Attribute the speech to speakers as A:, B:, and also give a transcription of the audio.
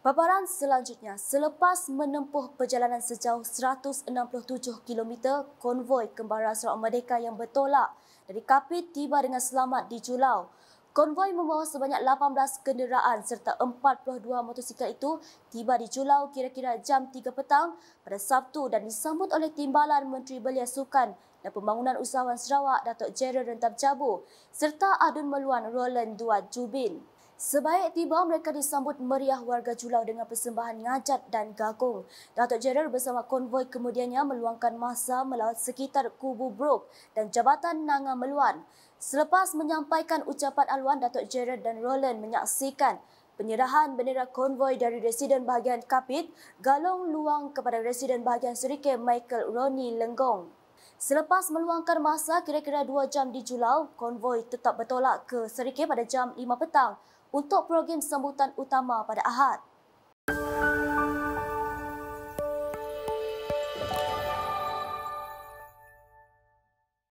A: Paparan selanjutnya, selepas menempuh perjalanan sejauh 167 km, konvoi kembara Sarawak Merdeka yang bertolak dari Kapit tiba dengan selamat di Julau. Konvoi membawa sebanyak 18 kenderaan serta 42 motosikal itu tiba di Julau kira-kira jam 3 petang pada Sabtu dan disambut oleh Timbalan Menteri Belia Sukan dan Pembangunan Usahawan Sarawak, Datuk Jero Rentap Jabu serta Adun Meluan Roland Duat Jubin. Sebaik tiba mereka disambut meriah warga Julau dengan persembahan ngajat dan gagung. Datuk Jeral bersama konvoi kemudiannya meluangkan masa melawat sekitar Kubu Brook dan Jabatan Nanga Meluan. Selepas menyampaikan ucapan aluan, Datuk Jeral dan Roland menyaksikan penyerahan bendera konvoi dari Residen Bahagian Kapit galong luang kepada Residen Bahagian Serike Michael Roni Lenggong. Selepas meluangkan masa kira-kira 2 jam di Julau, konvoi tetap bertolak ke Serike pada jam 5 petang untuk program sambutan utama pada Ahad.